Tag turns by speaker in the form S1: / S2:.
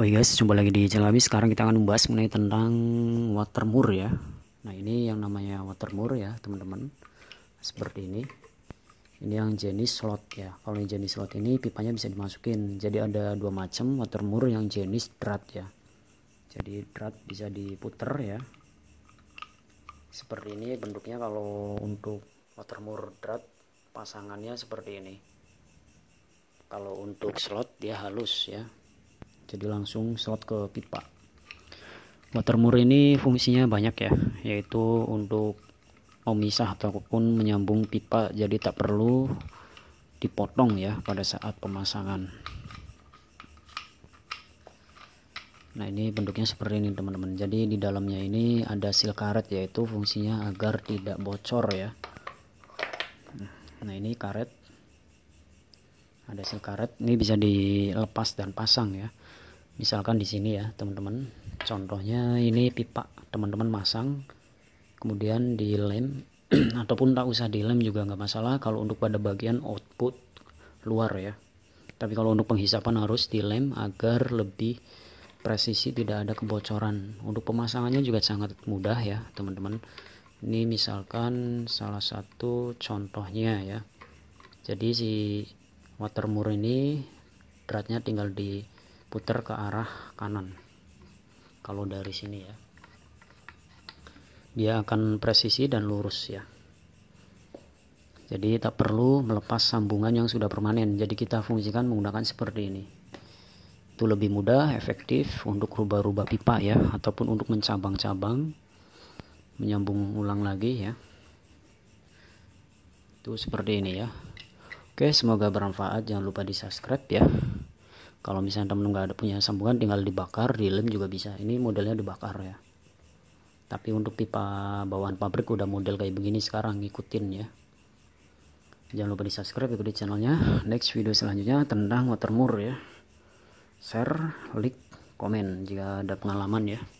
S1: Oh iya, guys, jumpa lagi di Channel kami. Sekarang kita akan membahas mengenai tentang watermur ya. Nah ini yang namanya watermur ya teman-teman. Seperti ini. Ini yang jenis slot ya. Kalau yang jenis slot ini pipanya bisa dimasukin. Jadi ada dua macam watermur yang jenis drat ya. Jadi drat bisa diputer ya. Seperti ini bentuknya kalau untuk watermur drat pasangannya seperti ini. Kalau untuk slot dia halus ya jadi langsung slot ke pipa mur ini fungsinya banyak ya yaitu untuk memisah ataupun menyambung pipa jadi tak perlu dipotong ya pada saat pemasangan nah ini bentuknya seperti ini teman-teman jadi di dalamnya ini ada sil karet yaitu fungsinya agar tidak bocor ya nah ini karet ada sil karet ini bisa dilepas dan pasang ya misalkan di sini ya teman-teman contohnya ini pipa teman-teman masang kemudian dilem ataupun tak usah dilem juga nggak masalah kalau untuk pada bagian output luar ya tapi kalau untuk penghisapan harus dilem agar lebih presisi tidak ada kebocoran untuk pemasangannya juga sangat mudah ya teman-teman ini misalkan salah satu contohnya ya jadi si watermur ini dratnya tinggal di putar ke arah kanan kalau dari sini ya dia akan presisi dan lurus ya jadi tak perlu melepas sambungan yang sudah permanen jadi kita fungsikan menggunakan seperti ini itu lebih mudah efektif untuk rubah-rubah pipa ya ataupun untuk mencabang-cabang menyambung ulang lagi ya itu seperti ini ya Oke semoga bermanfaat jangan lupa di subscribe ya kalau misalnya temen nggak ada punya sambungan tinggal dibakar di lem juga bisa ini modelnya dibakar ya tapi untuk pipa bawaan pabrik udah model kayak begini sekarang ngikutin ya jangan lupa ya, di subscribe ikuti channelnya next video selanjutnya tentang watermur ya share like komen jika ada pengalaman ya